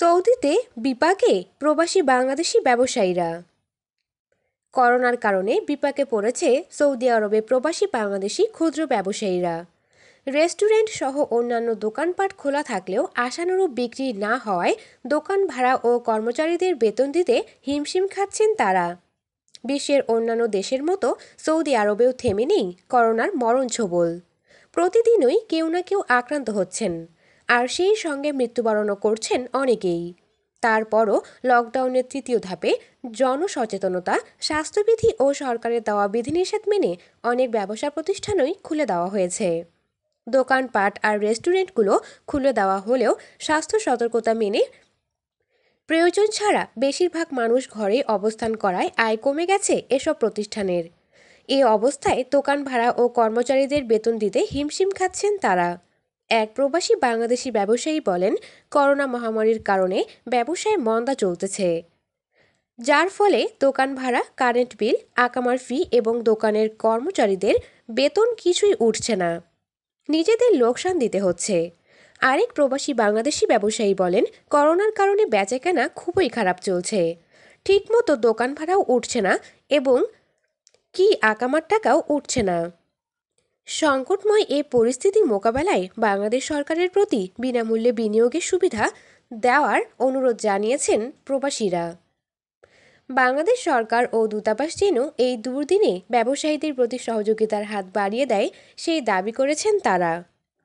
সৌদিতে বিপাকে প্রবাসী বাংলাদেশি ব্যবসায়ীরা করোনার কারণে বিপাকে পড়েছে সৌদি আরবে প্রবাসী বাংলাদেশি ক্ষুদ্র ব্যবসায়ীরা রেস্টুরেন্ট সহ অন্যান্য দোকানপাট খোলা থাকলেও আশানুরূপ বিক্রি না হওয়ায় দোকান ভাড়া ও কর্মচারীদের বেতন দিতে হিমশিম খাচ্ছেন তারা বিশ্বের অন্যান্য দেশের মতো সৌদি আরবেও থেমে নেই করোনার মরণ ছবল প্রতিদিনই কেউ না কেউ আক্রান্ত হচ্ছেন আর সেই সঙ্গে মৃত্যুবরণও করছেন অনেকেই তারপরও লকডাউনের তৃতীয় ধাপে জনসচেতনতা স্বাস্থ্যবিধি ও সরকারের দেওয়া বিধিনিষেধ মেনে অনেক ব্যবসা প্রতিষ্ঠানই খুলে দেওয়া হয়েছে দোকানপাট আর রেস্টুরেন্টগুলো খুলে দেওয়া হলেও স্বাস্থ্য সতর্কতা মেনে প্রয়োজন ছাড়া বেশিরভাগ মানুষ ঘরে অবস্থান করায় আয় কমে গেছে এসব প্রতিষ্ঠানের এ অবস্থায় দোকান ভাড়া ও কর্মচারীদের বেতন দিতে হিমশিম খাচ্ছেন তারা এক প্রবাসী বাংলাদেশি ব্যবসায়ী বলেন করোনা মহামারীর কারণে ব্যবসায় মন্দা চলতেছে যার ফলে দোকান ভাড়া কারেন্ট বিল আকামার ফি এবং দোকানের কর্মচারীদের বেতন কিছুই উঠছে না নিজেদের লোকসান দিতে হচ্ছে আরেক প্রবাসী বাংলাদেশি ব্যবসায়ী বলেন করোনার কারণে বেচাকেনা খুবই খারাপ চলছে ঠিকমতো দোকান ভাড়াও উঠছে না এবং কি আকামার টাকাও উঠছে না সংকটময় এ পরিস্থিতি মোকাবেলায় বাংলাদেশ সরকারের প্রতি বিনামূল্যে বিনিয়োগের সুবিধা দেওয়ার অনুরোধ জানিয়েছেন প্রবাসীরা বাংলাদেশ সরকার ও দূতাবাস যেন এই দুর্দিনে ব্যবসায়ীদের প্রতি সহযোগিতার হাত বাড়িয়ে দেয় সেই দাবি করেছেন তারা